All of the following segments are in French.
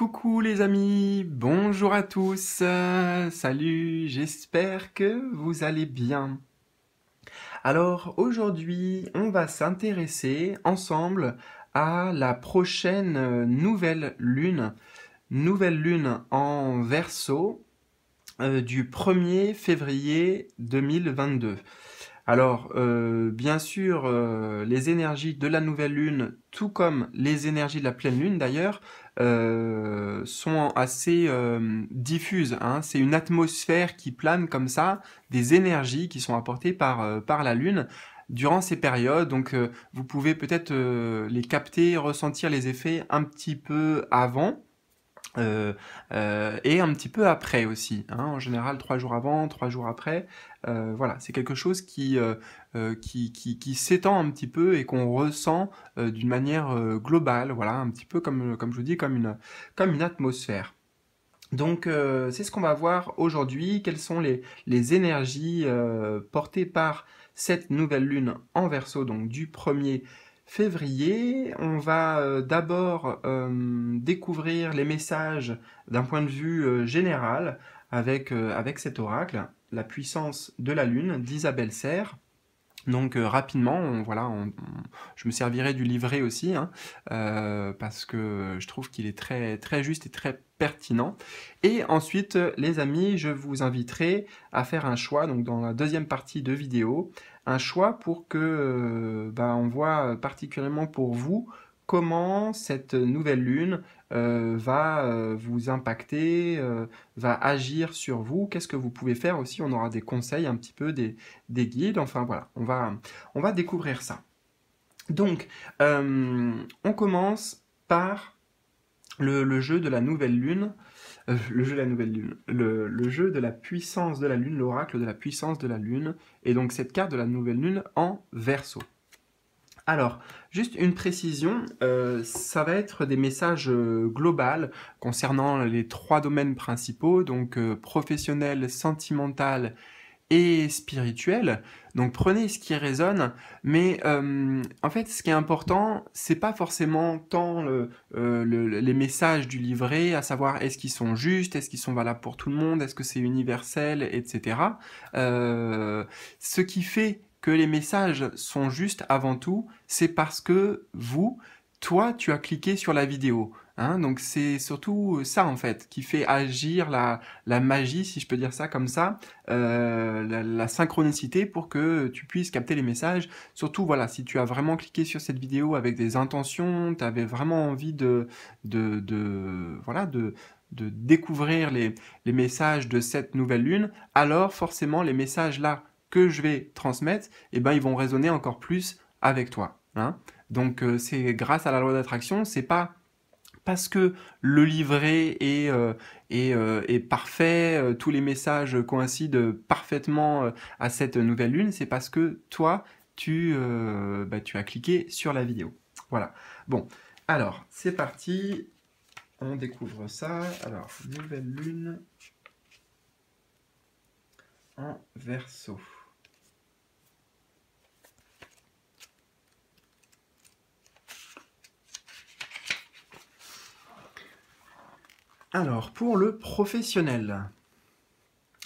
Coucou les amis, bonjour à tous, salut, j'espère que vous allez bien. Alors aujourd'hui, on va s'intéresser ensemble à la prochaine nouvelle lune, nouvelle lune en verso euh, du 1er février 2022. Alors, euh, bien sûr, euh, les énergies de la nouvelle lune, tout comme les énergies de la pleine lune d'ailleurs, euh, sont assez diffuses. Hein. C'est une atmosphère qui plane comme ça, des énergies qui sont apportées par, par la lune durant ces périodes. Donc, vous pouvez peut-être les capter, ressentir les effets un petit peu avant. Euh, euh, et un petit peu après aussi, hein, en général trois jours avant, trois jours après. Euh, voilà, c'est quelque chose qui, qui, s'étend un petit peu et qu'on ressent d'une manière globale, voilà, un petit peu comme, comme je vous dis, comme une, comme une atmosphère. Donc c'est ce qu'on va voir aujourd'hui, quelles sont les, les énergies portées par cette nouvelle lune en verso, donc du 1er février, on va euh, d'abord euh, découvrir les messages d'un point de vue euh, général avec, avec cet oracle, la puissance de la lune d'Isabelle Serre. Donc rapidement, voilà, je me servirai du livret aussi, hein, parce que je trouve qu'il est très, très juste et très pertinent. Et ensuite, les amis, je vous inviterai à faire un choix, donc dans la deuxième partie de vidéo, un choix pour que euh, bah, on voit euh, particulièrement pour vous comment cette nouvelle lune euh, va vous impacter, va agir sur vous, qu'est-ce que vous pouvez faire aussi, on aura des conseils un petit peu, des, guides, enfin voilà, on va, on va découvrir ça. Donc, on commence par le, jeu de la nouvelle lune euh, le jeu de la nouvelle lune, le, jeu de la puissance de la lune, l'oracle de la puissance de la lune, et donc cette carte de la nouvelle lune en verso. Alors, juste une précision, euh, ça va être des messages euh, globaux concernant les trois domaines principaux, donc professionnel, sentimental et spirituel. Donc prenez ce qui résonne, mais euh, en fait ce qui est important, c'est pas forcément tant euh, les messages du livret, à savoir est-ce qu'ils sont justes, est-ce qu'ils sont valables pour tout le monde, est-ce que c'est universel, etc. Euh, ce qui fait que les messages sont justes avant tout, c'est parce que vous, toi, tu as cliqué sur la vidéo. Hein, donc c'est surtout euh, ça en fait qui fait agir la, la, magie, si je peux dire ça comme ça, euh, la, synchronicité pour que tu puisses capter les messages. Surtout voilà, si tu as vraiment cliqué sur cette vidéo avec des intentions, tu avais vraiment envie de, de, de voilà de de découvrir les, les messages de cette nouvelle lune, alors forcément les messages là que je vais transmettre, eh ben ils vont résonner encore plus avec toi. Hein. Donc euh, c'est grâce à la loi d'attraction, c'est pas parce que le livret est, euh, euh, est, parfait, euh, tous les messages coïncident parfaitement à cette nouvelle lune, c'est parce que toi, tu, bah, tu as cliqué sur la vidéo. Voilà. Bon, alors, c'est parti. On découvre ça. Alors, nouvelle lune en verso. Alors, pour le professionnel,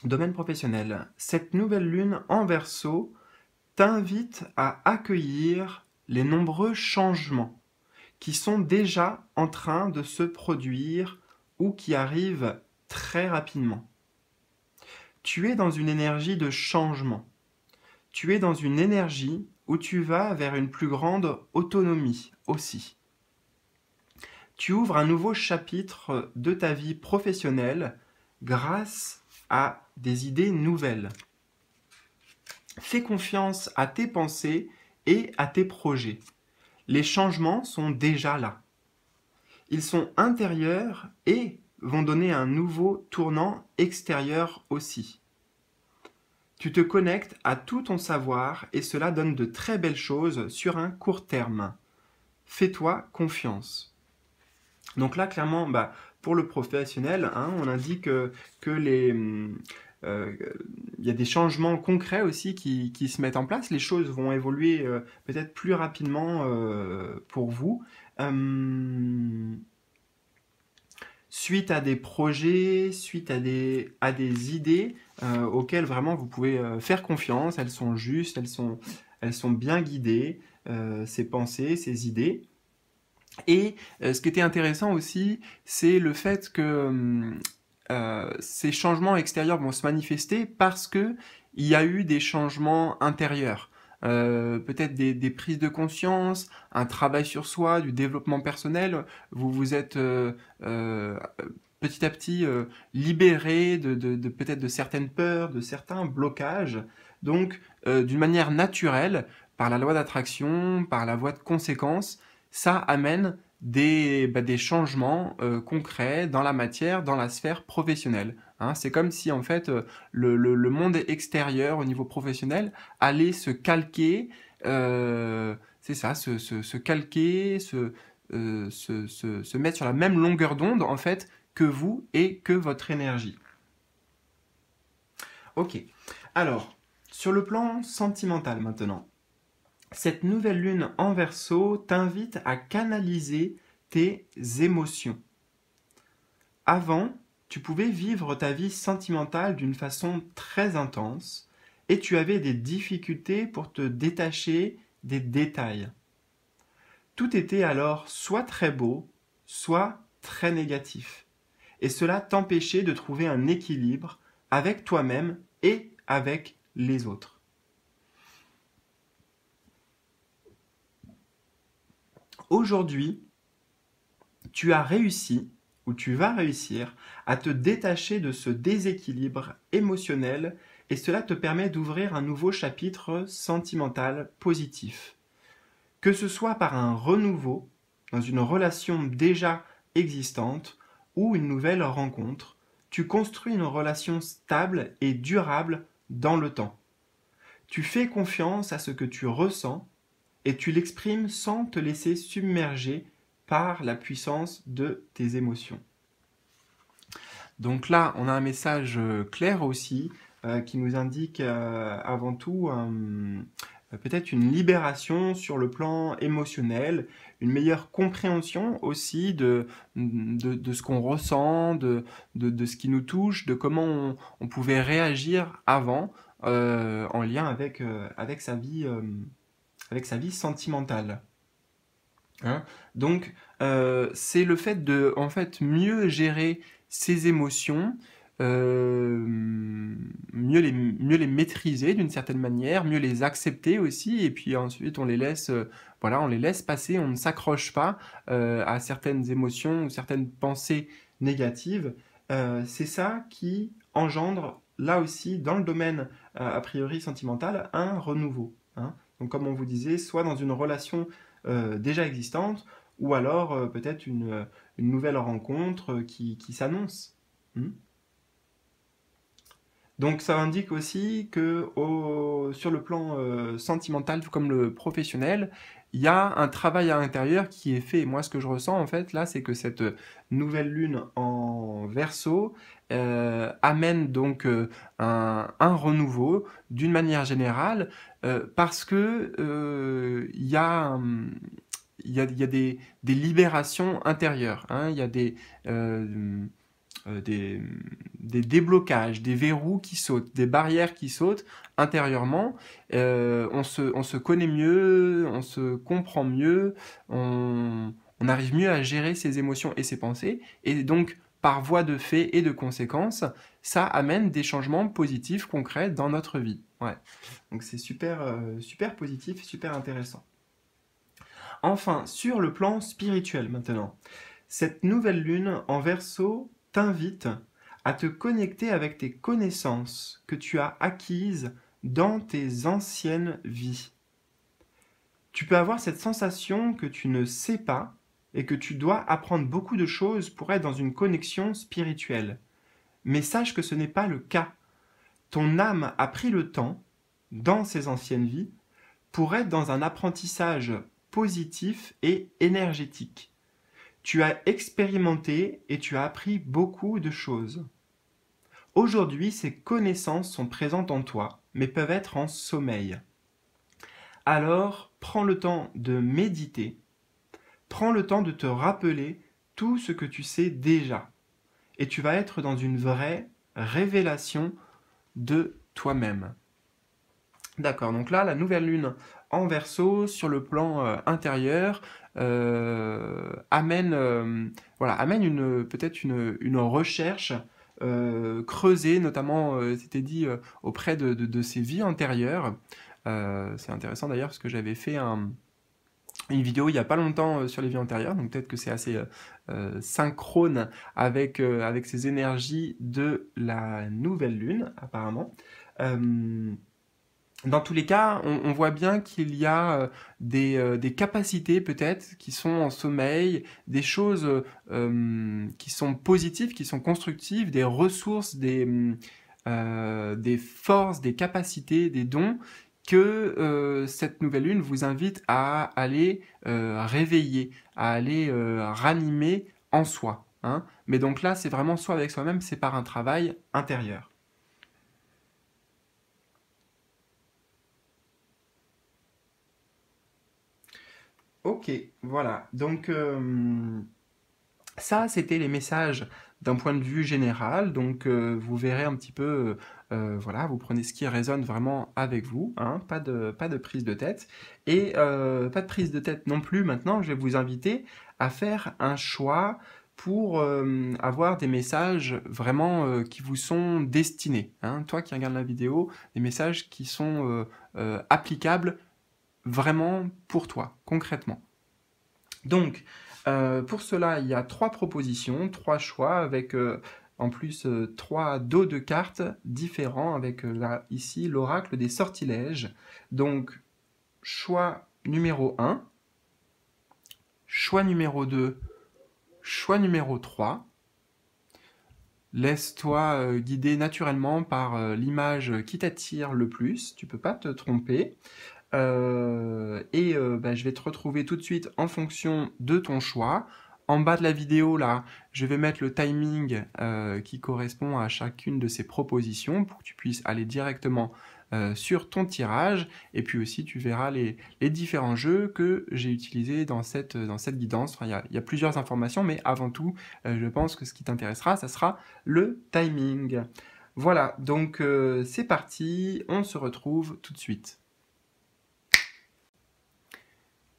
domaine professionnel, cette nouvelle lune en verso t'invite à accueillir les nombreux changements qui sont déjà en train de se produire ou qui arrivent très rapidement. Tu es dans une énergie de changement. Tu es dans une énergie où tu vas vers une plus grande autonomie aussi tu ouvres un nouveau chapitre de ta vie professionnelle grâce à des idées nouvelles. Fais confiance à tes pensées et à tes projets. Les changements sont déjà là. Ils sont intérieurs et vont donner un nouveau tournant extérieur aussi. Tu te connectes à tout ton savoir et cela donne de très belles choses sur un court terme. Fais-toi confiance. Donc là, clairement, bah, pour le professionnel, hein, on indique qu'il que euh, euh, il y a des changements concrets aussi qui, se mettent en place. Les choses vont évoluer euh, peut-être plus rapidement pour vous. suite à des projets, suite à des, idées auxquelles vraiment vous pouvez faire confiance, elles sont justes, elles sont, elles sont bien guidées, ces pensées, ces idées. Et euh, ce qui était intéressant aussi, c'est le fait que hum, euh, ces changements extérieurs vont se manifester parce que il y a eu des changements intérieurs. Euh, peut-être des, des, prises de conscience, un travail sur soi, du développement personnel. Vous vous êtes petit à petit libéré de, de, de peut-être de certaines peurs, de certains blocages. Donc, d'une manière naturelle, par la loi d'attraction, par la voie de conséquence, ça amène des, bah, changements euh, concrets dans la matière, dans la sphère professionnelle. Hein. C'est comme si en fait euh, le, monde extérieur au niveau professionnel allait se calquer, euh, c'est ça, se, calquer, se mettre sur la même longueur d'onde en fait que vous et que votre énergie. Ok, alors sur le plan sentimental maintenant cette nouvelle lune en verso t'invite à canaliser tes émotions. Avant, tu pouvais vivre ta vie sentimentale d'une façon très intense et tu avais des difficultés pour te détacher des détails. Tout était alors soit très beau, soit très négatif. Et cela t'empêchait de trouver un équilibre avec toi-même et avec les autres. aujourd'hui, tu as réussi ou tu vas réussir à te détacher de ce déséquilibre émotionnel et cela te permet d'ouvrir un nouveau chapitre sentimental positif. Que ce soit par un renouveau dans une relation déjà existante ou une nouvelle rencontre, tu construis une relation stable et durable dans le temps. Tu fais confiance à ce que tu ressens et tu l'exprimes sans te laisser submerger par la puissance de tes émotions. Donc là, on a un message euh, clair aussi euh, qui nous indique euh, avant tout peut-être une libération sur le plan émotionnel, une meilleure compréhension aussi de, de, ce qu'on ressent, de, ce qui nous touche, de comment on, pouvait réagir avant en lien avec, avec sa vie avec sa vie sentimentale. Hein Donc, euh, c'est le fait de, en fait, mieux gérer ses émotions, euh, mieux, les, mieux les maîtriser d'une certaine manière, mieux les accepter aussi, et puis ensuite on les laisse, euh, voilà, on les laisse passer, on ne s'accroche pas à certaines émotions ou certaines pensées négatives. c'est ça qui engendre, là aussi, dans le domaine a priori sentimental, un renouveau. Hein. Donc comme on vous disait, soit dans une relation euh, déjà existante, ou alors euh, peut-être euh, une, nouvelle rencontre qui, s'annonce. Hmm donc ça indique aussi que sur le plan sentimental, tout comme le professionnel, il y a un travail à l'intérieur qui est fait. moi, ce que je ressens, en fait, là, c'est que cette nouvelle lune en verso euh, amène donc euh, un, renouveau d'une manière générale euh, parce que il y a... des, libérations intérieures, hein. il y a des, euh, des, déblocages, des verrous qui sautent, des barrières qui sautent intérieurement. Euh, on, se, connaît mieux, on se comprend mieux, on, arrive mieux à gérer ses émotions et ses pensées. Et donc, par voie de fait et de conséquence, ça amène des changements positifs concrets dans notre vie. Donc c'est super, euh, super positif, super intéressant. Enfin, sur le plan spirituel maintenant, cette nouvelle lune en verso t'invite à te connecter avec tes connaissances que tu as acquises dans tes anciennes vies. Tu peux avoir cette sensation que tu ne sais pas et que tu dois apprendre beaucoup de choses pour être dans une connexion spirituelle. Mais sache que ce n'est pas le cas. Ton âme a pris le temps, dans ses anciennes vies, pour être dans un apprentissage positif et énergétique. Tu as expérimenté et tu as appris beaucoup de choses. Aujourd'hui, ces connaissances sont présentes en toi, mais peuvent être en sommeil. Alors, prends le temps de méditer. Prends le temps de te rappeler tout ce que tu sais déjà. Et tu vas être dans une vraie révélation de toi-même. D'accord, donc là, la nouvelle lune en verso sur le plan euh, intérieur, euh, amène, euh, voilà, amène une, peut-être une, recherche euh, creusée, notamment, c'était dit, auprès de, de, ses vies antérieures. c'est intéressant d'ailleurs parce que j'avais fait une vidéo il n'y a pas longtemps sur les vies antérieures, donc peut-être que c'est assez synchrone avec, avec ces énergies de la nouvelle lune, apparemment dans tous les cas, on, voit bien qu'il y a euh, euh, des, capacités peut-être qui sont en sommeil, des choses euh, qui sont positives, qui sont constructives, des ressources, des, forces, des capacités, des dons que cette nouvelle lune vous invite à aller réveiller, à aller ranimer en soi. Hein. Mais donc là, c'est vraiment soi avec soi-même, c'est par un travail intérieur. Ok, voilà. Donc euh, ça, c'était les messages d'un point de vue général. Donc euh, vous verrez un petit peu, euh, voilà, vous prenez ce qui résonne vraiment avec vous. Hein. pas, de, pas de prise de tête. Et pas de prise de tête non plus. Maintenant, je vais vous inviter à faire un choix pour avoir des messages vraiment qui vous sont destinés. Hein. Toi qui regarde la vidéo, des messages qui sont applicables vraiment pour toi, concrètement. Donc, euh, pour cela, il y a trois propositions, trois choix avec euh, en plus euh, trois dos de cartes différents avec là, ici l'oracle des sortilèges. Donc, choix numéro 1, choix numéro 2, choix numéro 3. Laisse-toi guider naturellement par l'image qui t'attire le plus, tu peux pas te tromper. Euh, et euh, bah, je vais te retrouver tout de suite en fonction de ton choix. En bas de la vidéo, là, je vais mettre le timing euh, qui correspond à chacune de ces propositions pour que tu puisses aller directement sur ton tirage. Et puis aussi, tu verras les, différents jeux que j'ai utilisés dans cette, guidance. Il y, a plusieurs informations, mais avant tout, je pense que ce qui t'intéressera, ce sera le timing. Voilà, donc c'est parti, on se retrouve tout de suite.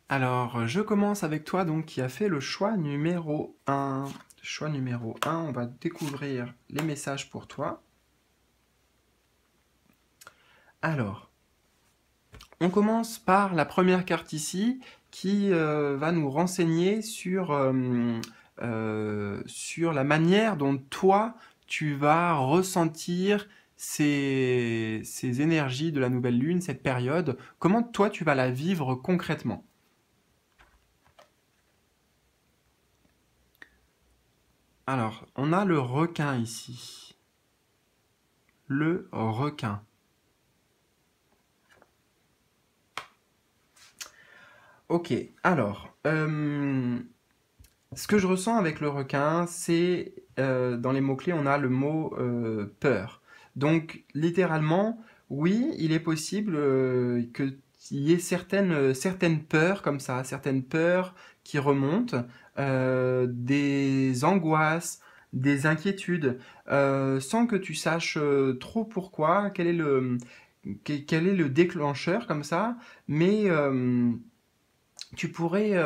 Alors, euh, je commence avec toi, donc, qui a fait le choix numéro 1. Choix numéro 1, on va découvrir les messages pour toi. Alors, on commence par la première carte ici, qui euh, va nous renseigner euh, sur, la manière dont toi, tu vas ressentir ces énergies de la nouvelle lune, cette période. Comment toi, tu vas la vivre concrètement Alors, on a le requin ici. Le requin. Ok, alors, euh, ce que je ressens avec le requin, c'est euh, dans les mots-clés, on a le mot euh, peur. Donc, littéralement, oui, il est possible qu'il y ait certaines, certaines peurs comme ça, certaines peurs qui remontent, euh, des angoisses, des inquiétudes, euh, sans que tu saches euh, trop pourquoi, quel est le, quel est le déclencheur comme ça, mais tu pourrais...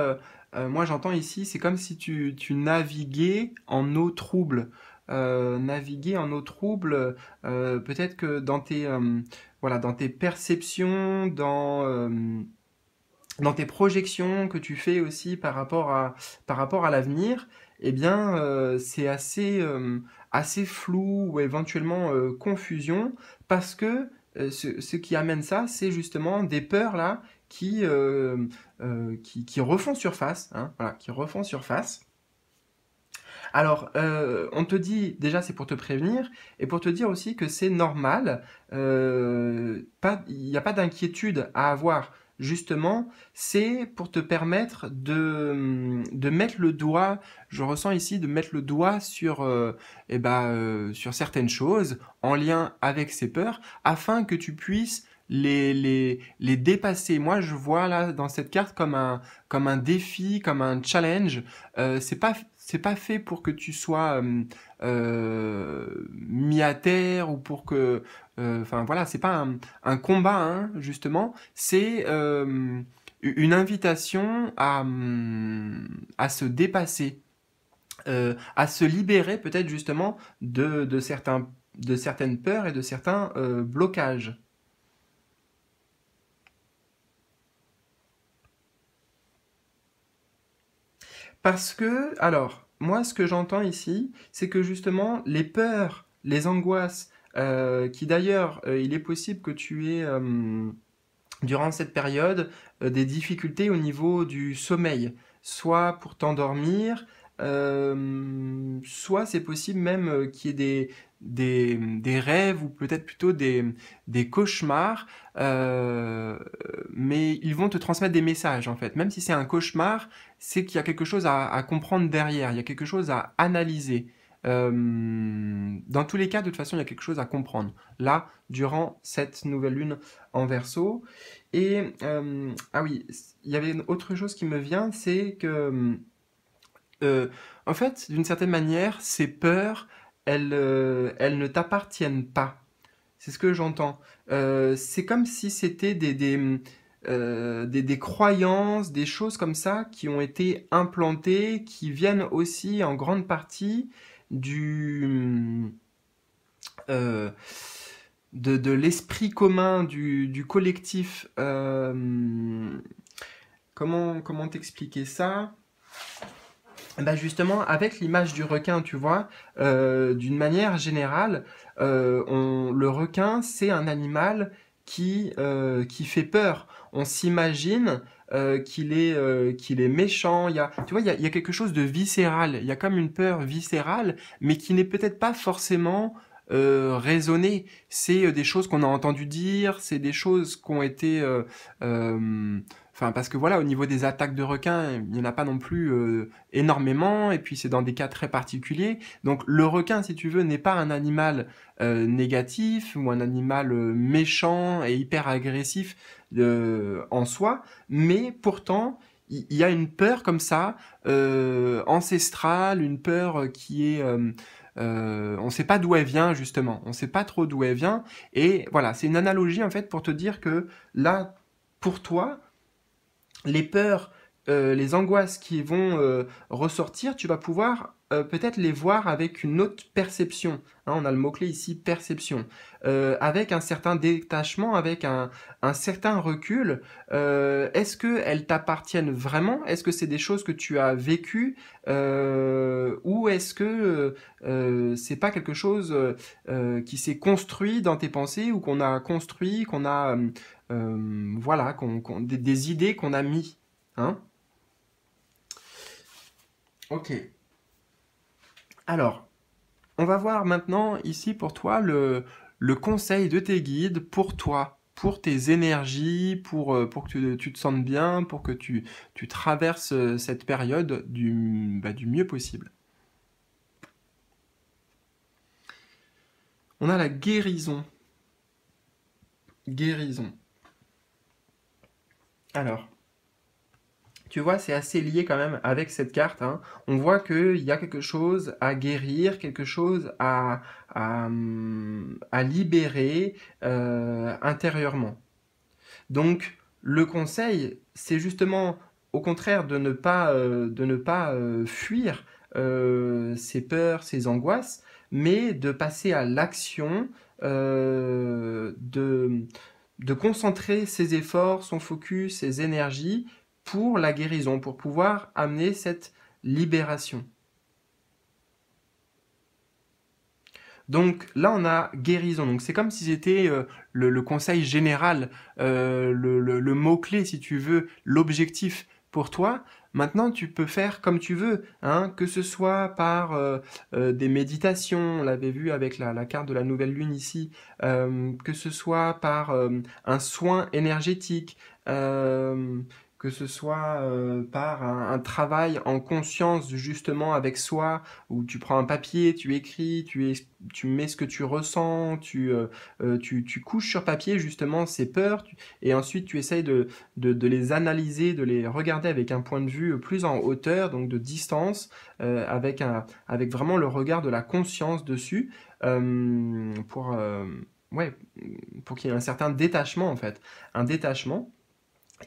moi j'entends ici, c'est comme si tu, tu, naviguais en eau trouble. naviguer en eau trouble, peut-être que dans tes, voilà, dans tes perceptions, dans dans tes projections que tu fais aussi par rapport à, par rapport à l'avenir, eh bien, euh, c'est assez, euh, assez flou ou éventuellement euh, confusion parce que ce, ce, qui amène ça, c'est justement des peurs là qui, qui, qui, refont surface, hein, voilà, qui refont surface. Alors, on te dit, déjà, c'est pour te prévenir, et pour te dire aussi que c'est normal, il n'y a pas d'inquiétude à avoir justement, c'est pour te permettre de, de mettre le doigt, je ressens ici de mettre le doigt sur, euh, eh ben, euh, sur certaines choses en lien avec ces peurs, afin que tu puisses les, les, les dépasser. Moi, je vois là dans cette carte comme un, comme un défi, comme un challenge. Euh, c'est pas c'est pas fait pour que tu sois euh, mis à terre ou pour que... Euh, enfin voilà, c'est pas un, combat, hein, justement, c'est euh, une invitation à, se dépasser, à se libérer peut-être justement de, certains, de certaines peurs et de certains blocages. Parce que, alors, moi, ce que j'entends ici, c'est que justement, les peurs, les angoisses, euh, qui d'ailleurs, euh, il est possible que tu aies, euh, durant cette période, des difficultés au niveau du sommeil, soit pour t'endormir, euh, soit c'est possible même euh, qu'il y ait des, des, rêves ou peut-être plutôt des, des cauchemars, euh, mais ils vont te transmettre des messages en fait. Même si c'est un cauchemar, c'est qu'il y a quelque chose à, comprendre derrière, il y a quelque chose à analyser. dans tous les cas, de toute façon, il y a quelque chose à comprendre. Là, durant cette nouvelle lune en verso. Et, ah oui, il y avait une autre chose qui me vient, c'est que euh, en fait, d'une certaine manière, ces peurs, elles, euh, elles ne t'appartiennent pas. C'est ce que j'entends. Euh, c'est comme si c'était des, des, des, des, croyances, des choses comme ça qui ont été implantées, qui viennent aussi en grande partie du... de, de l'esprit commun, du, du collectif. comment comment t'expliquer ça bah, justement, avec l'image du requin, tu vois, euh, d'une manière générale, euh, le requin, c'est un animal qui, euh, qui fait peur. On s'imagine qu'il est, qu'il est méchant. tu vois, il y a, quelque chose de viscéral. Il y a comme une peur viscérale, mais qui n'est peut-être pas forcément raisonnée. C'est des choses qu'on a entendu dire, c'est des choses qui ont été parce que voilà, au niveau des attaques de requins, il n'y en a pas non plus euh, énormément, et puis c'est dans des cas très particuliers. Donc le requin, si tu veux, n'est pas un animal euh, négatif ou un animal euh, méchant et hyper agressif en soi, mais pourtant, il y, a une peur comme ça, ancestrale, une peur qui est... on ne sait pas d'où elle vient justement, on ne sait pas trop d'où elle vient. Et voilà, c'est une analogie en fait pour te dire que là, pour toi, les peurs, euh, les angoisses qui vont euh, ressortir, tu vas pouvoir euh, peut-être les voir avec une autre perception. Hein, on a le mot-clé ici, perception. avec un certain détachement, avec un, certain recul, est-ce qu'elles t'appartiennent vraiment Est-ce que c'est des choses que tu as vécues Ou est-ce que c'est pas quelque chose qui s'est construit dans tes pensées ou qu'on a construit, qu'on a euh, voilà, des, idées qu'on a mis. Hein. ok. Alors, on va voir maintenant ici pour toi le, conseil de tes guides pour toi, pour tes énergies, pour, euh, que tu, te sentes bien, pour que tu, traverses euh, cette période bah, du mieux possible. On a la guérison. Guérison. Alors, tu vois, c'est assez lié quand même avec cette carte. Hein. On voit qu'il y a quelque chose à guérir, quelque chose à, hum, libérer euh, intérieurement. Donc, le conseil, c'est justement au contraire de ne pas, euh, de ne pas euh, fuir ses peurs, ses angoisses, mais de passer à l'action, de de concentrer ses efforts, son focus, ses énergies pour la guérison, pour pouvoir amener cette libération. Donc là, on a guérison. Donc c'est comme si c'était euh, le, conseil général, euh, le mot-clé, si tu veux, l'objectif pour toi, maintenant tu peux faire comme tu veux, hein, que ce soit par euh, euh, des méditations, on l'avait vu avec la, carte de la nouvelle lune ici, euh, que ce soit par un soin énergétique, que ce soit euh, par un, travail en conscience justement avec soi, où tu prends un papier, tu écris, tu, mets ce que tu ressens, euh, euh, tu, couches sur papier justement ces peurs, et ensuite tu essayes de, les analyser, de les regarder avec un point de vue plus en hauteur, donc de distance, avec, avec vraiment le regard de la conscience dessus, pour, pour qu'il y ait un certain détachement en fait, un détachement.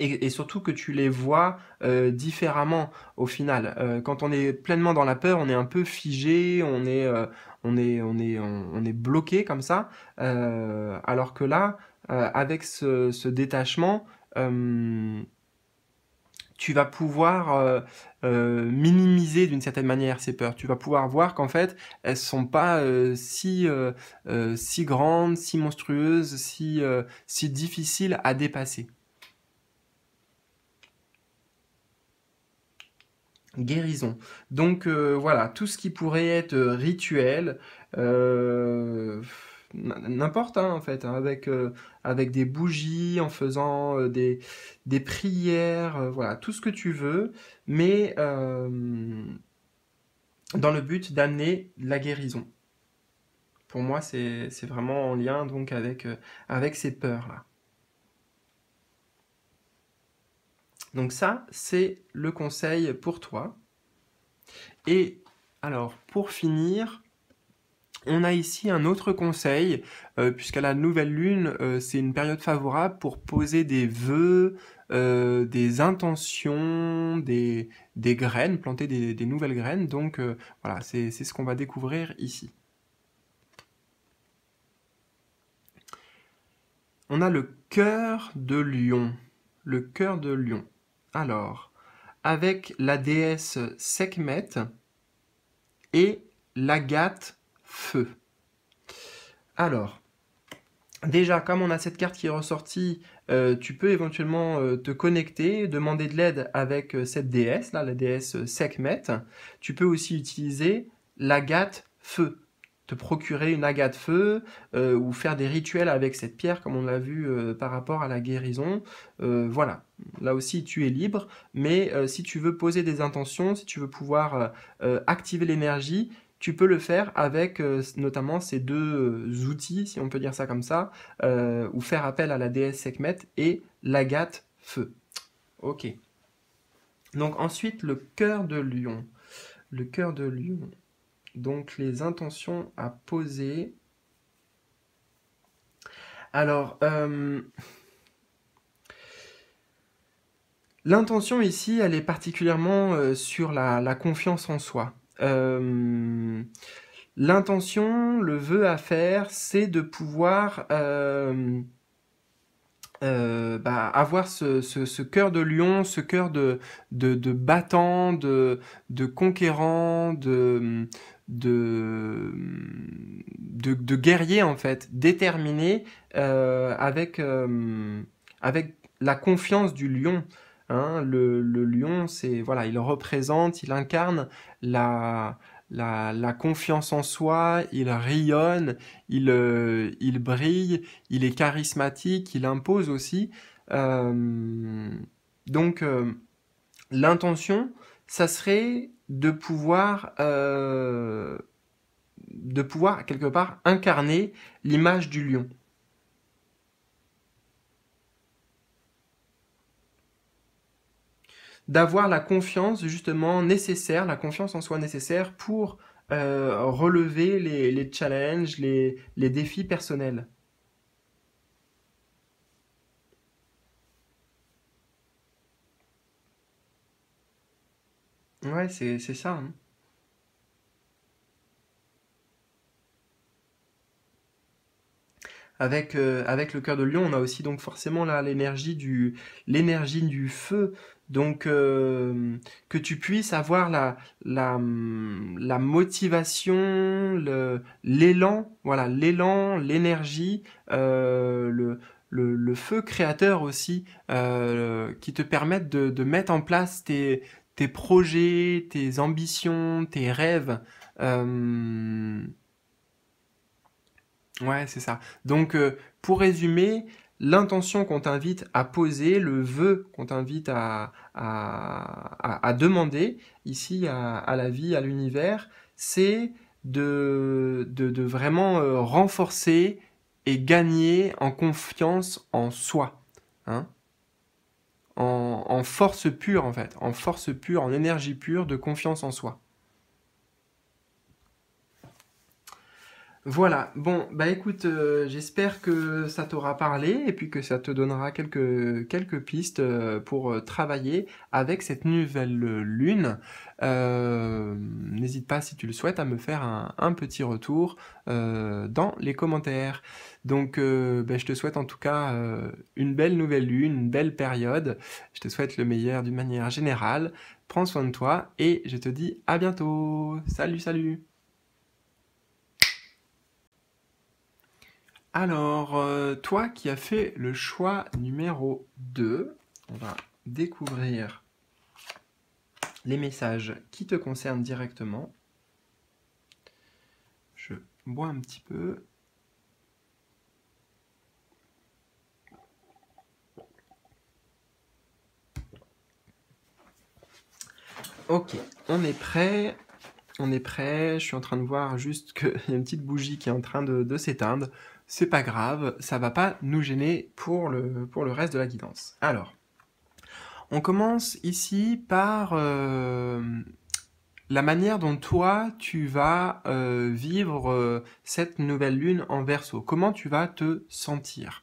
Et, surtout que tu les vois euh, différemment au final. Euh, quand on est pleinement dans la peur, on est un peu figé, on est, euh, bloqué comme ça. alors que là, avec ce, détachement, tu vas pouvoir minimiser d'une certaine manière ces peurs. Tu vas pouvoir voir qu'en fait, elles ne sont pas si grandes, si monstrueuses, si difficiles à dépasser. guérison. Donc euh, voilà, tout ce qui pourrait être euh, rituel, euh, n'importe hein, en fait, hein, avec, avec des bougies, en faisant des, des prières, voilà, tout ce que tu veux, mais dans le but d'amener la guérison. Pour moi, c'est vraiment en lien donc avec, avec ces peurs-là. Donc ça, c'est le conseil pour toi. Et alors, pour finir, on a ici un autre conseil, euh, puisqu'à la nouvelle lune, euh, c'est une période favorable pour poser des vœux, euh, des intentions, des, graines, planter des, des, nouvelles graines. Donc voilà, c'est ce qu'on va découvrir ici. On a le cœur de lion. Le cœur de lion. Alors, avec la déesse Sekhmet et l'agate Feu. Alors, déjà, comme on a cette carte qui est ressortie, euh, tu peux éventuellement euh, te connecter, demander de l'aide avec euh, cette déesse, la déesse Sekhmet. Tu peux aussi utiliser l'agate Feu te procurer une agate feu euh, ou faire des rituels avec cette pierre, comme on l'a vu euh, par rapport à la guérison. Euh, voilà, là aussi tu es libre, mais si tu veux poser des intentions, si tu veux pouvoir activer l'énergie, tu peux le faire avec notamment ces deux outils, si on peut dire ça comme ça, ou faire appel à la déesse Sekhmet et l'agate feu. Ok. Donc ensuite, le cœur de lion. Le cœur de lion donc les intentions à poser. Alors, euh, l'intention ici, elle est particulièrement euh, sur la, confiance en soi. Euh, l'intention, le vœu à faire, c'est de pouvoir bah, avoir ce, cœur de lion, ce cœur de, battant, de conquérant, de, de, de, guerrier en fait, déterminé euh, avec, euh, avec la confiance du lion. Hein. le, lion, c'est voilà, il représente, il incarne la, la, confiance en soi. Il rayonne, il, euh, il brille, il est charismatique, il impose aussi. donc l'intention, ça serait de pouvoir, euh, de pouvoir quelque part incarner l'image du lion. D'avoir la confiance justement nécessaire, la confiance en soi nécessaire pour euh, relever les, challenges, les défis personnels. c'est ça. Hein. Avec, euh, avec, le cœur de lion, on a aussi donc forcément l'énergie du, du feu. Donc euh, que tu puisses avoir la, la, la motivation, l'élan, voilà, l'élan, l'énergie, euh, le, feu créateur aussi, qui te permettent de, de mettre en place tes, tes projets, tes ambitions, tes rêves. Euh, ouais, c'est ça. Donc, euh, pour résumer, l'intention qu'on t'invite à poser, le vœu qu'on t'invite à, demander ici à, la vie, à l'univers, c'est de, vraiment euh, renforcer et gagner en confiance en soi. Hein en, force pure en fait, en force pure, en énergie pure de confiance en soi. Voilà, bon, bah écoute, euh, j'espère que ça t'aura parlé et puis que ça te donnera quelques, pistes euh, pour euh, travailler avec cette nouvelle lune. N'hésite pas, si tu le souhaites, à me faire un, petit retour dans les commentaires. Donc, bah, je te souhaite en tout cas une belle nouvelle lune, une belle période. Je te souhaite le meilleur d'une manière générale. Prends soin de toi et je te dis à bientôt. Salut, salut Alors, euh, toi qui as fait le choix numéro 2, on va découvrir les messages qui te concernent directement. Je bois un petit peu. Ok, on est prêt. On est prêt. Je suis en train de voir juste qu'il y a une petite bougie qui est en train de s'éteindre c'est pas grave, ça va pas nous gêner pour le, reste de la guidance. Alors, on commence ici par euh, la manière dont toi tu vas euh, vivre euh, cette nouvelle lune en verso. Comment tu vas te sentir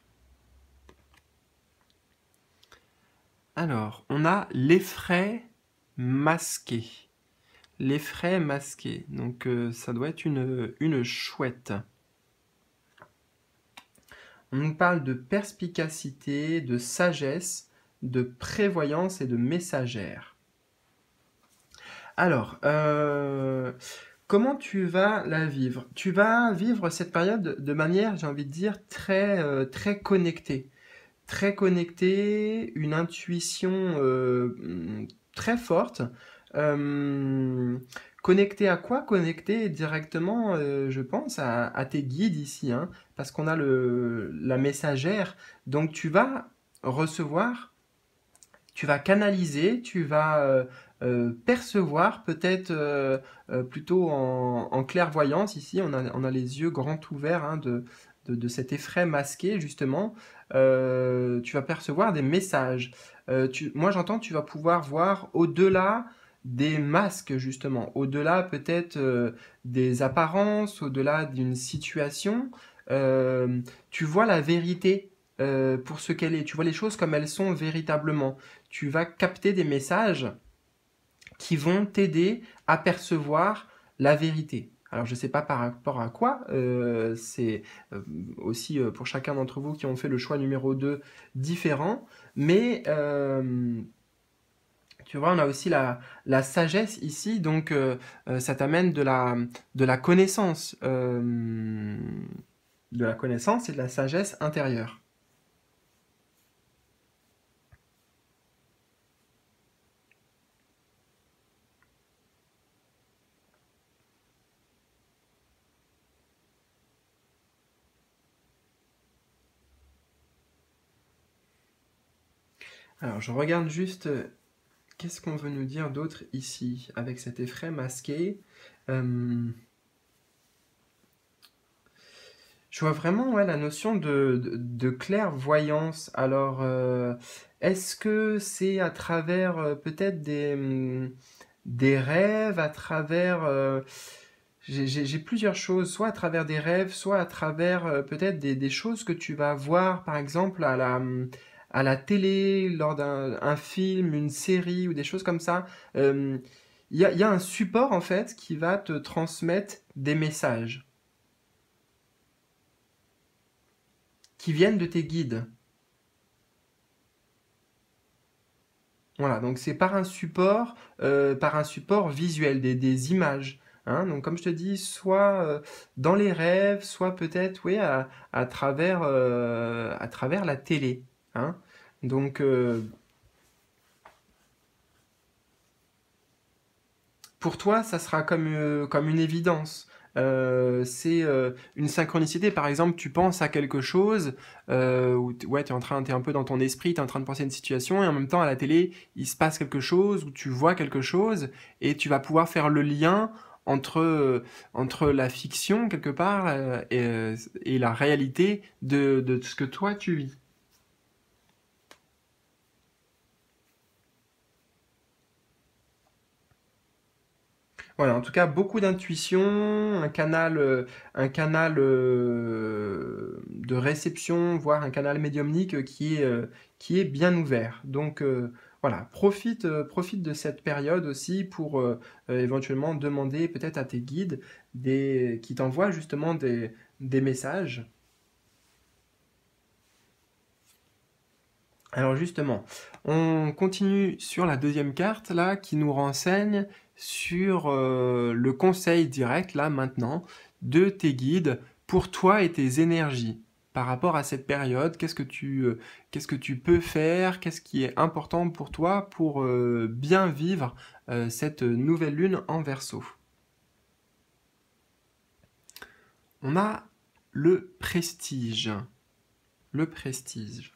Alors, on a masqués, masqué. frais masqué. Donc, ça doit être une, une chouette. On parle de perspicacité, de sagesse, de prévoyance et de messagère. Alors, euh, comment tu vas la vivre Tu vas vivre cette période de manière, j'ai envie de dire, très, euh, connectée. Très connectée, une intuition euh, très forte. connectée à quoi Connectée directement, je pense, à, tes guides ici. Hein parce qu'on a la messagère. Donc tu vas recevoir, tu vas canaliser, tu vas euh, euh, percevoir peut-être euh, plutôt en, clairvoyance. Ici, on a, les yeux grands ouverts hein, de, cet effray masqué, justement. tu vas percevoir des messages. moi, j'entends, tu vas pouvoir voir au-delà des masques justement, au-delà peut-être des apparences, au-delà d'une situation, euh, tu vois la vérité euh, pour ce qu'elle est, tu vois les choses comme elles sont véritablement. Tu vas capter des messages qui vont t'aider à percevoir la vérité. Alors je ne sais pas par rapport à quoi, euh, c'est aussi pour chacun d'entre vous qui ont fait le choix numéro 2 différent, mais tu vois, on a aussi la, la sagesse ici, donc ça t'amène de la, de la connaissance de la connaissance et de la sagesse intérieure. Alors, je regarde juste euh, qu'est-ce qu'on veut nous dire d'autre ici avec cet effray masqué. Euh, je vois vraiment ouais, la notion de, de, clairvoyance. Alors, euh, est-ce que c'est à travers euh, peut-être des, mm, des rêves, à travers... Euh, j'ai- plusieurs choses, soit à travers des rêves, soit à travers peut-être des, des choses que tu vas voir, par exemple, à la, mm, à la télé, lors d'un film, une série ou des choses comme ça. Il y a, il y a un support, en fait, qui va te transmettre des messages. qui viennent de tes guides. Voilà, donc c'est par un support, euh, par un support visuel, des, images. Hein. donc comme je te dis, soit euh, dans les rêves, soit peut-être oui, à, travers, euh, à travers la télé. Hein. Donc pour toi, ça sera comme, comme une évidence. Euh, c'est euh, une synchronicité. Par exemple, tu penses à quelque chose, euh, ouais, tu es en train, es un peu dans ton esprit, tu es en train de penser à une situation, et en même temps, à la télé, il se passe quelque chose, ou tu vois quelque chose, et tu vas pouvoir faire le lien entre, euh, entre la fiction, quelque part, et, la réalité de, de ce que toi, tu vis. Voilà, en tout cas, beaucoup d'intuition, un canal, euh, un canal euh, de réception, voire un canal médiumnique qui est, euh, bien ouvert. Donc voilà, profite, profite de cette période aussi pour éventuellement demander peut-être à tes guides qui t'envoient justement des messages Alors justement, on continue sur la deuxième carte là qui nous renseigne sur euh, le conseil direct là maintenant de tes guides pour toi et tes énergies par rapport à cette période Qu'est-ce que tu euh, peux faire Qu'est-ce qui est important pour toi pour euh, bien vivre cette nouvelle lune en Verseau On a le prestige. Le prestige.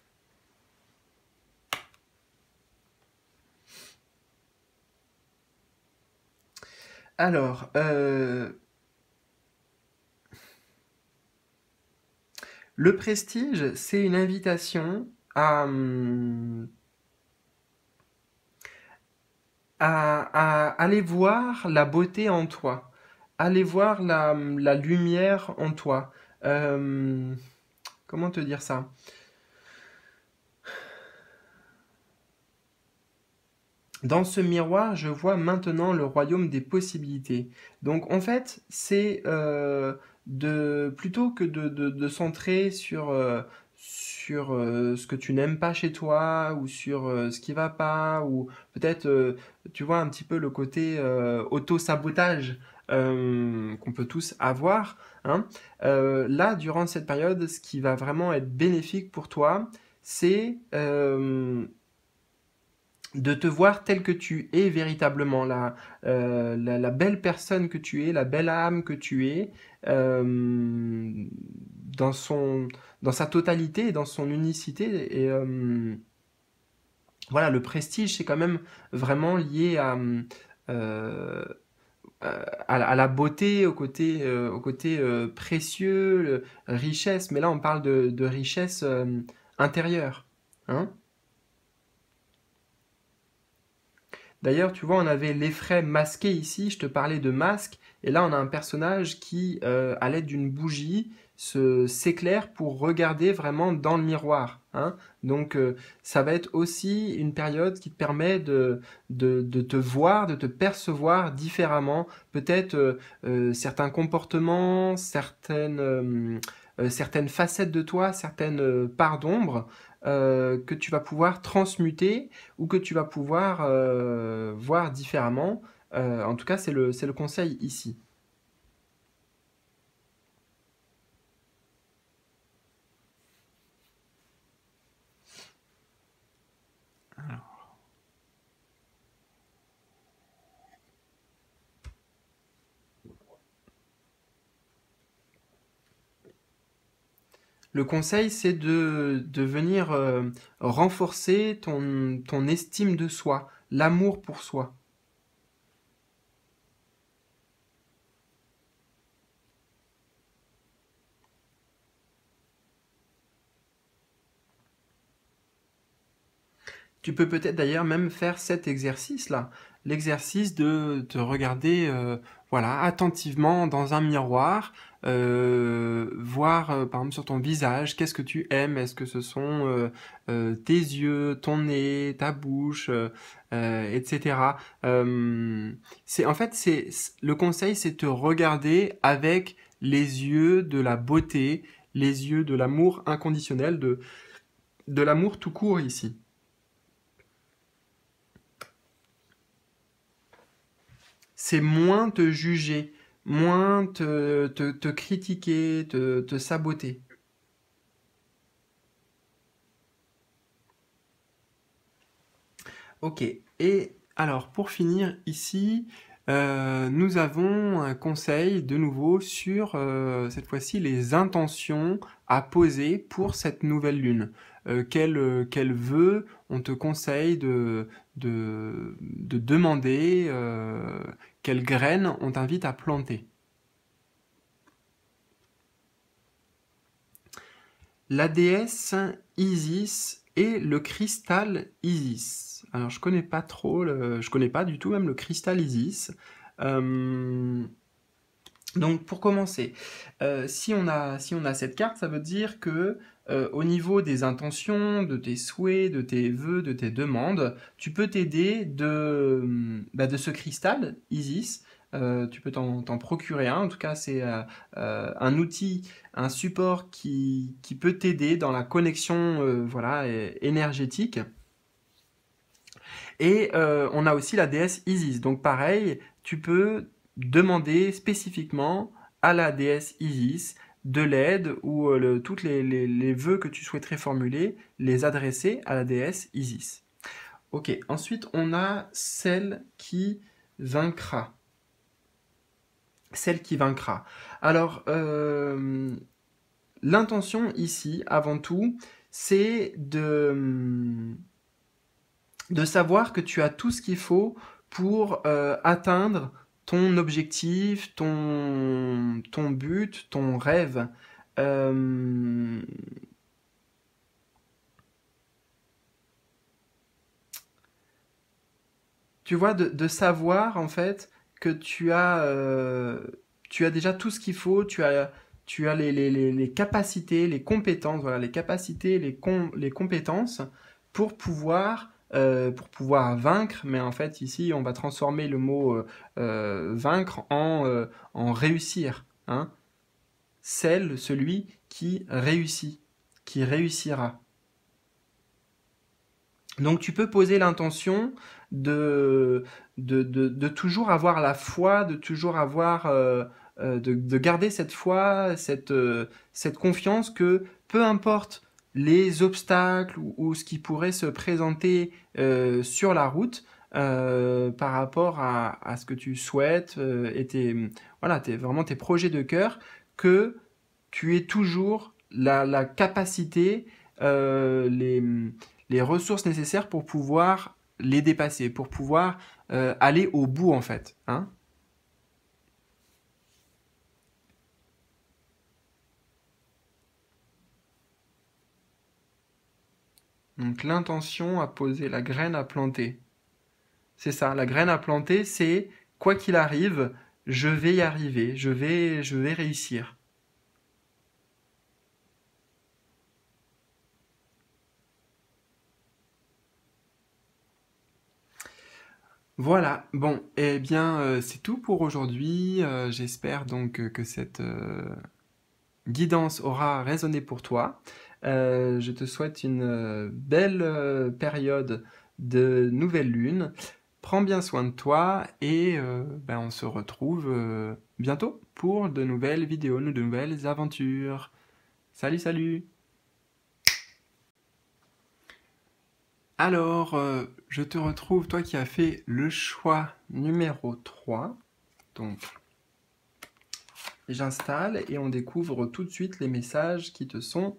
Alors, euh, le prestige, c'est une invitation hum, à, aller voir la beauté en toi, aller voir la, hum, lumière en toi. Euh, comment te dire ça Dans ce miroir, je vois maintenant le royaume des possibilités. Donc en fait, c'est euh, de plutôt que de, de, centrer sur euh, sur euh, ce que tu n'aimes pas chez toi ou sur ce qui va pas ou peut-être tu vois un petit peu le côté auto sabotage qu'on peut tous avoir hein. là durant cette période ce qui va vraiment être bénéfique pour toi c'est de te voir tel que tu es véritablement, euh, la, la, belle personne que tu es, la belle âme que tu es, euh, dans, son, dans sa totalité, dans son unicité. Et euh, voilà, le prestige, c'est quand même vraiment lié à, à, la beauté, au côté, au côté précieux, richesse. Mais là, on parle de, de richesse intérieure. Hein D'ailleurs, tu vois, on avait les frais masqués ici, je te parlais de masque, et là on a un personnage qui, euh, à l'aide d'une bougie, s'éclaire pour regarder vraiment dans le miroir. Hein. Donc euh, ça va être aussi une période qui te permet de, te voir, de te percevoir différemment, peut-être euh, certains comportements, certaines facettes de toi, certaines parts d'ombre. Euh, que tu vas pouvoir transmuter ou que tu vas pouvoir euh, voir différemment. Euh, en tout cas, c'est le conseil ici. le conseil, c'est de, venir euh, renforcer ton, estime de soi, l'amour pour soi. Tu peux peut-être d'ailleurs même faire cet exercice-là, l'exercice de te regarder euh, voilà, attentivement dans un miroir, euh, voir euh, par exemple sur ton visage, qu'est-ce que tu aimes, est-ce que ce sont euh, tes yeux, ton nez, ta bouche, etc. c'est en fait c'est le conseil, c'est te regarder avec les yeux de la beauté, les yeux de l'amour inconditionnel, de de l'amour tout court ici. c'est moins te juger, moins te, critiquer, te, saboter. Ok, et alors pour finir ici, euh, nous avons un conseil de nouveau sur euh, cette fois-ci les intentions à poser pour cette nouvelle lune. Euh, quel, quel, vœu on te conseille de, de, de demander quelles graines on t'invite à planter La déesse Isis et le cristal Isis. Alors je connais pas trop, je connais pas du tout même le cristal Isis. Euh... Donc pour commencer, euh, si, on a, si on a cette carte, ça veut dire que euh, au niveau des intentions, de tes souhaits, de tes vœux, de tes demandes, tu peux t'aider de, mm, bah, de ce cristal, Isis. Euh, tu peux t'en procurer un. En tout cas, c'est un outil, un support qui, peut t'aider dans la connexion voilà, énergétique. Et on a aussi la déesse Isis. Donc pareil, tu peux demander spécifiquement à la déesse Isis de l'aide ou tous euh, toutes les, les, vœux que tu souhaiterais formuler, les adresser à la déesse Isis. Ok, ensuite on a celle qui vaincra. Celle qui vaincra. Alors, euh, l'intention ici, avant tout, c'est de, savoir que tu as tout ce qu'il faut pour euh, atteindre ton objectif, ton, ton but, ton rêve. Euh, tu vois, de, savoir en fait que tu as, euh, tu as déjà tout ce qu'il faut, tu as, tu as les, capacités, les compétences, voilà, les capacités, les, les compétences pour pouvoir euh, pour pouvoir vaincre, mais en fait ici on va transformer le mot euh, euh, vaincre en, réussir. Hein. Celle, celui qui réussit, qui réussira. Donc tu peux poser l'intention de toujours avoir la foi, de toujours avoir... de, garder cette foi, cette confiance que peu importe les obstacles ou, ce qui pourrait se présenter euh, sur la route euh, par rapport à, ce que tu souhaites euh, et tes, voilà, vraiment tes projets de cœur, que tu aies toujours la, capacité, les, ressources nécessaires pour pouvoir les dépasser, pour pouvoir aller au bout en fait. Hein. Donc l'intention à poser, la graine à planter. C'est ça, la graine à planter, c'est quoi qu'il arrive, je vais y arriver, je vais, je vais réussir. Voilà, bon, eh bien euh, c'est tout pour aujourd'hui. Euh, j'espère donc euh, que cette guidance aura résonné pour toi. Euh, je te souhaite une euh, belle euh, période de nouvelle lune. Prends bien soin de toi et ben, on se retrouve bientôt pour de nouvelles vidéos, de nouvelles aventures. Salut, salut Alors, je te retrouve, toi qui as fait le choix numéro 3. Donc, j'installe et on découvre tout de suite les messages qui te sont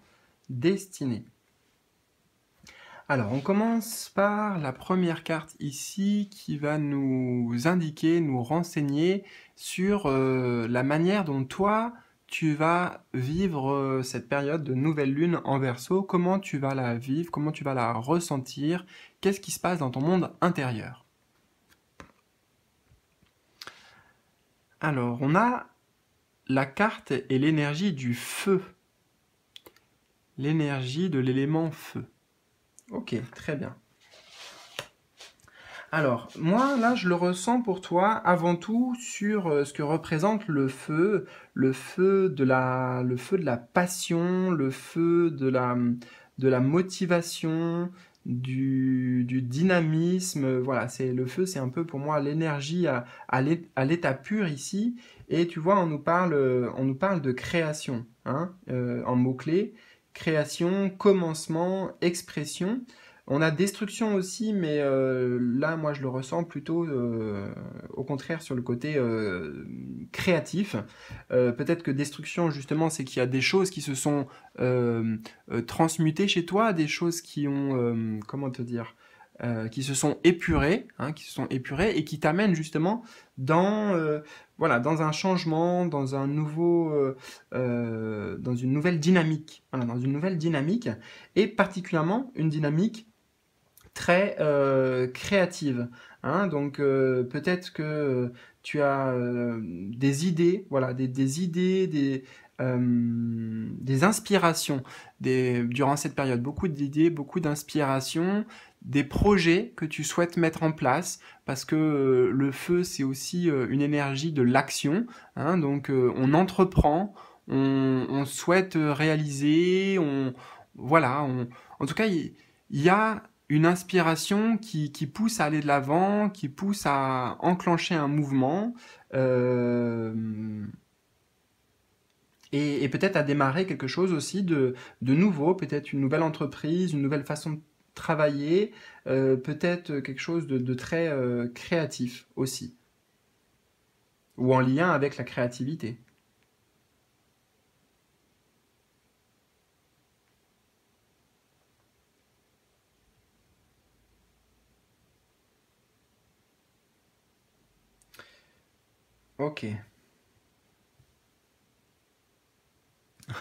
destinée. Alors, on commence par la première carte ici qui va nous indiquer, nous renseigner sur euh, la manière dont toi, tu vas vivre euh, cette période de nouvelle lune en verso, comment tu vas la vivre, comment tu vas la ressentir, qu'est-ce qui se passe dans ton monde intérieur. Alors, on a la carte et l'énergie du feu l'énergie de l'élément feu. Ok, très bien. Alors, moi, là, je le ressens pour toi avant tout sur euh, ce que représente le feu, le feu de la, le feu de la passion, le feu de la, motivation, du, dynamisme. Voilà, c'est le feu, c'est un peu pour moi l'énergie à, l'état pur ici. Et tu vois, on nous parle, de création, hein, euh, en mots-clés création, commencement, expression. On a destruction aussi, mais euh, là, moi, je le ressens plutôt, euh, au contraire, sur le côté euh, créatif. Peut-être que destruction, justement, c'est qu'il y a des choses qui se sont transmutées chez toi, des choses qui ont, comment te dire, euh, qui se sont épurés, hein, qui se sont épurés et qui t'amènent justement euh, dans un changement, dans un nouveau, euh, dans une nouvelle dynamique, dans une nouvelle dynamique et particulièrement une dynamique très créative. Hein. donc peut-être que tu as des idées, voilà, des, idées, des, inspirations durant cette période. Beaucoup d'idées, beaucoup d'inspirations des projets que tu souhaites mettre en place, parce que euh, le feu, c'est aussi euh, une énergie de l'action. Hein. donc euh, on entreprend, on, souhaite réaliser, on voilà. en tout cas, il y, a une inspiration qui, pousse à aller de l'avant, qui pousse à enclencher un mouvement. et, peut-être à démarrer quelque chose aussi de, de nouveau, peut-être une nouvelle entreprise, une nouvelle façon de Travailler, euh, peut-être quelque chose de, très euh, créatif aussi, ou en lien avec la créativité. Ok.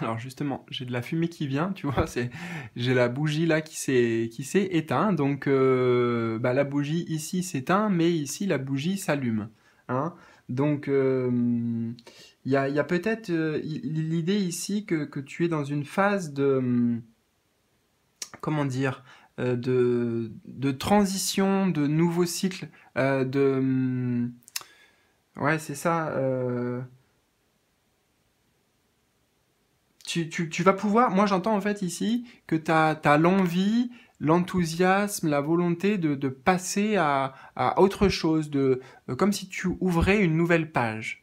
Alors justement, j'ai de la fumée qui vient, tu vois, c'est j'ai la bougie là qui s'est qui éteinte, donc euh, bah, la bougie ici s'éteint, mais ici la bougie s'allume. Hein. donc il euh, y a, peut-être euh, l'idée ici que, tu es dans une phase de comment dire de, de transition, de nouveau cycle, de ouais c'est ça tu, vas pouvoir, moi j'entends en fait ici que tu as, l'envie, l'enthousiasme, la volonté de, passer à, autre chose, de, euh, comme si tu ouvrais une nouvelle page.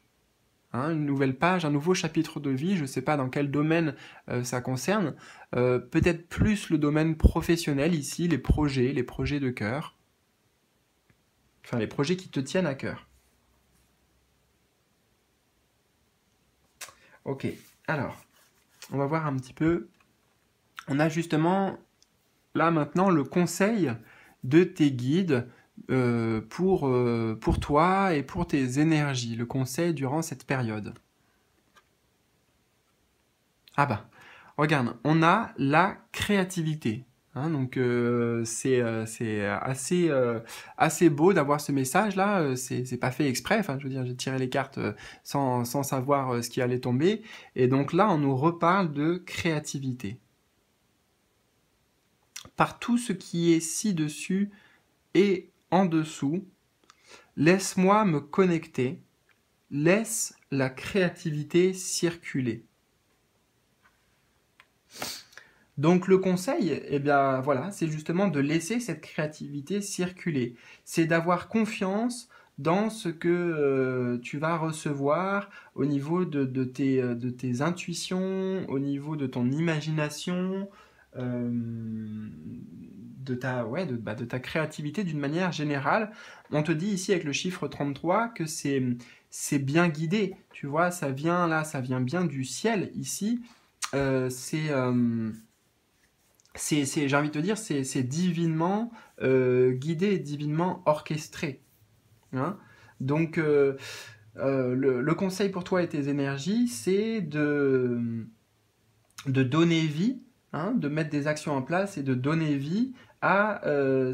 Hein, une nouvelle page, un nouveau chapitre de vie, je ne sais pas dans quel domaine euh, ça concerne, euh, peut-être plus le domaine professionnel ici, les projets, les projets de cœur, enfin les projets qui te tiennent à cœur. Ok, alors, on va voir un petit peu. On a justement là maintenant le conseil de tes guides euh, pour, euh, pour toi et pour tes énergies, le conseil durant cette période. Ah bah, regarde, on a la créativité. Hein, donc euh, c'est euh, euh, assez, assez beau d'avoir ce message là, c'est pas fait exprès, enfin je veux dire j'ai tiré les cartes sans, sans savoir ce qui allait tomber, et donc là on nous reparle de créativité. Par tout ce qui est ci-dessus et en dessous, laisse-moi me connecter, laisse la créativité circuler. Donc le conseil, eh bien voilà, c'est justement de laisser cette créativité circuler. C'est d'avoir confiance dans ce que euh, tu vas recevoir au niveau de, tes, euh, de, tes, intuitions, au niveau de ton imagination, euh, de, ta, ouais, bah, de, ta créativité d'une manière générale. On te dit ici avec le chiffre 33 que c'est, bien guidé. Tu vois, ça vient là, ça vient bien du ciel ici. c'est c'est, j'ai envie de te dire, c'est, divinement euh, guidé divinement orchestré. Hein. Donc, euh, euh, le, conseil pour toi et tes énergies, c'est de, donner vie, hein, de mettre des actions en place et de donner vie à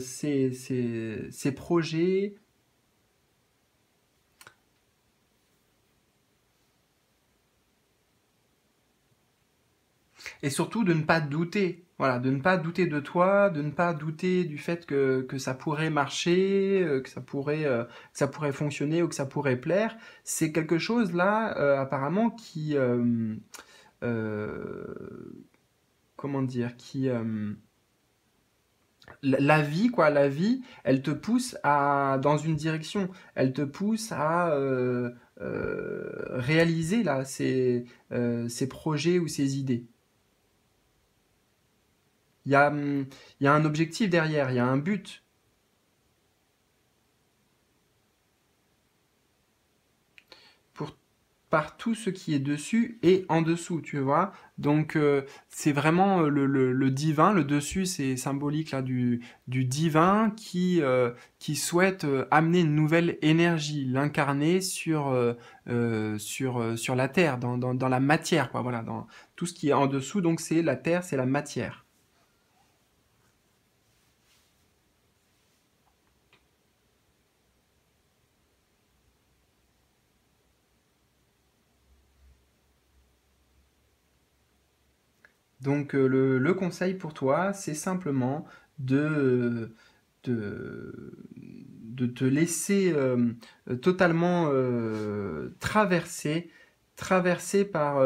ces projets, et surtout de ne pas douter. Voilà, de ne pas douter de toi, de ne pas douter du fait que, ça pourrait marcher, euh, que ça pourrait, euh, ça pourrait fonctionner ou que ça pourrait plaire. C'est quelque chose là, euh, apparemment, qui, comment dire, qui la vie, quoi, la vie, elle te pousse à dans une direction, elle te pousse à réaliser là ces, projets ou ces idées. Hum, il y a, un objectif derrière, il y a un but. Pour, par tout ce qui est dessus et en dessous, tu vois. Donc euh, c'est vraiment euh, le, divin, le dessus c'est symbolique là, du, divin qui, euh, qui souhaite amener une nouvelle énergie, l'incarner sur, sur, sur la terre, dans, dans, dans, la matière, quoi, voilà, dans tout ce qui est en dessous, donc c'est la terre, c'est la matière. Donc euh, le, conseil pour toi, c'est simplement de, de, te laisser euh, totalement euh, traverser, traverser par,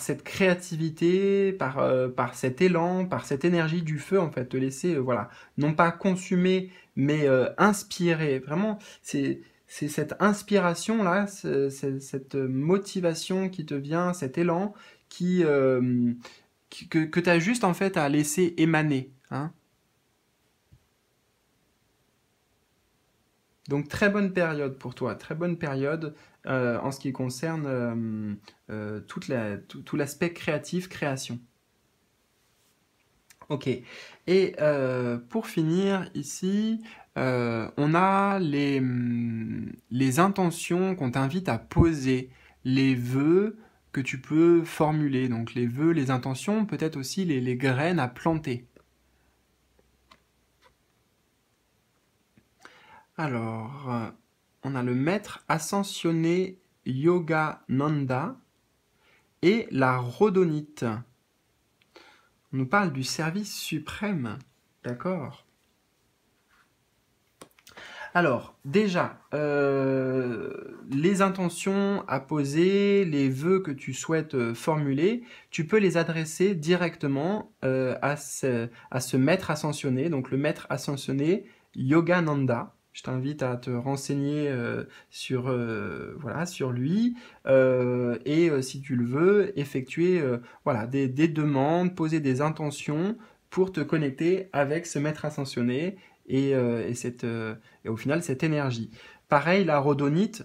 cette créativité, par, cet élan, par cette énergie du feu, en fait, te laisser, voilà, non pas consumer, mais inspirer. Vraiment, c'est c'est cette inspiration là, cette motivation qui te vient, cet élan euh, qui, que, tu as juste en fait à laisser émaner. Hein. Donc très bonne période pour toi, très bonne période euh, en ce qui concerne euh, tout, l'aspect créatif, création. Ok, et pour finir ici, on a les, les intentions qu'on t'invite à poser, les vœux que tu peux formuler, donc les vœux, les intentions, peut-être aussi les, graines à planter. Alors, euh, on a le maître ascensionné Yoga Nanda et la rhodonite. On nous parle du service suprême, d'accord alors, déjà, euh, les intentions à poser, les vœux que tu souhaites euh, formuler, tu peux les adresser directement euh, à, ce, maître ascensionné, donc le maître ascensionné Yogananda. Je t'invite à te renseigner sur, lui et, si tu le veux, effectuer voilà, des, des demandes, poser des intentions pour te connecter avec ce maître ascensionné euh, euh, et, au final cette énergie. Pareil, la rhodonite,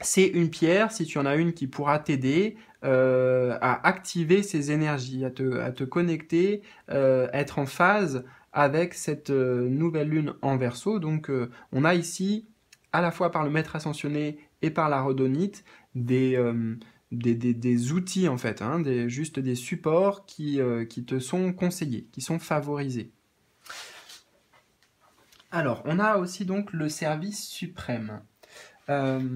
c'est une pierre, si tu en as une qui pourra t'aider euh, à activer ces énergies, à te, connecter, être en phase avec cette nouvelle lune en verso. Donc on a ici, à la fois par le maître ascensionné et par la rhodonite, des, outils en fait, hein, juste des supports qui te sont conseillés, qui sont favorisés. Alors, on a aussi donc le service suprême. Euh,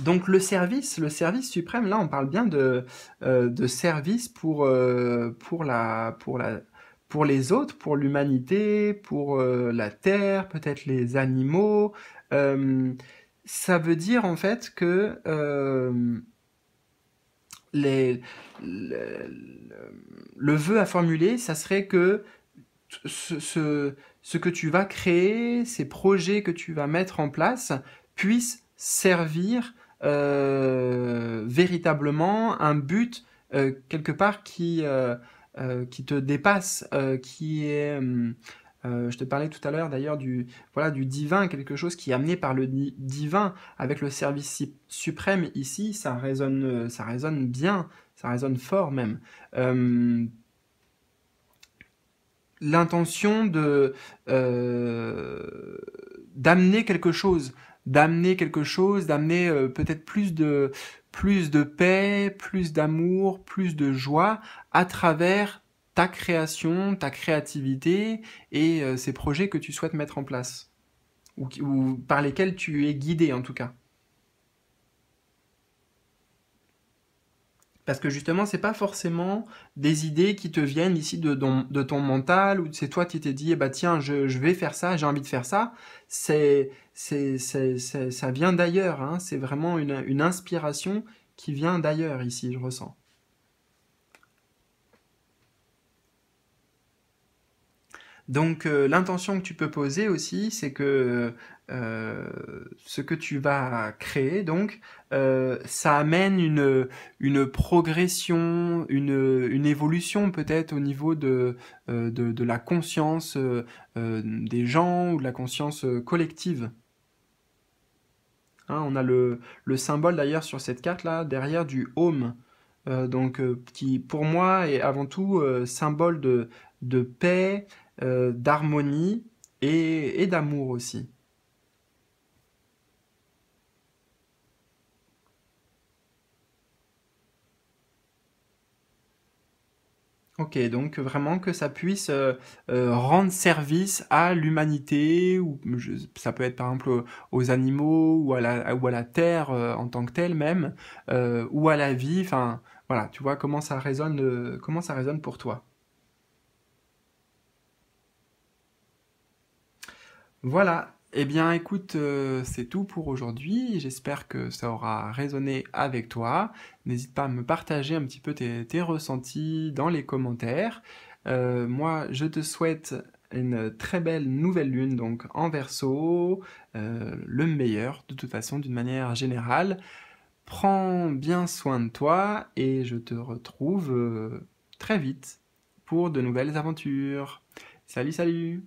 donc le service, le service suprême, là on parle bien de, euh, service euh, pour, les autres, pour l'humanité, pour la terre, peut-être les animaux. ça veut dire en fait que le, vœu à formuler, ça serait que ce, ce, que tu vas créer, ces projets que tu vas mettre en place puissent servir euh, véritablement un but euh, quelque part qui, euh, qui te dépasse, qui est... je te parlais tout à l'heure d'ailleurs du, voilà, du divin, quelque chose qui est amené par le divin avec le service suprême ici, ça résonne, ça résonne bien, ça résonne fort même l'intention de euh, d'amener quelque chose, d'amener quelque chose, d'amener euh, peut-être plus de plus de paix, plus d'amour, plus de joie à travers ta création, ta créativité et euh, ces projets que tu souhaites mettre en place ou par lesquels tu es guidé en tout cas. Parce que justement, c'est pas forcément des idées qui te viennent ici de, ton mental ou c'est toi qui t'es dit, bah tiens, je, vais faire ça, j'ai envie de faire ça. C'est, c'est, ça vient d'ailleurs. Hein. C'est vraiment une inspiration qui vient d'ailleurs ici, je ressens. Donc euh, l'intention que tu peux poser aussi, c'est que euh, ce que tu vas créer, donc, euh, ça amène une, une progression, une, une évolution peut-être au niveau de, de, la conscience des gens ou de la conscience collective. Hein, on a le, le symbole d'ailleurs sur cette carte-là, derrière du home. donc qui pour moi est avant tout symbole de, de paix, euh, d'harmonie et, d'amour aussi. Ok, donc vraiment que ça puisse euh, euh, rendre service à l'humanité, ou ça peut être par exemple aux animaux, ou à la, ou à la terre en tant que telle même, ou à la vie, enfin voilà, tu vois comment ça résonne, comment ça résonne pour toi. Voilà. Eh bien, écoute, euh, c'est tout pour aujourd'hui. J'espère que ça aura résonné avec toi. N'hésite pas à me partager un petit peu tes, ressentis dans les commentaires. Euh, moi, je te souhaite une très belle nouvelle lune, donc en verso, euh, le meilleur de toute façon, d'une manière générale. Prends bien soin de toi et je te retrouve très vite pour de nouvelles aventures. Salut, salut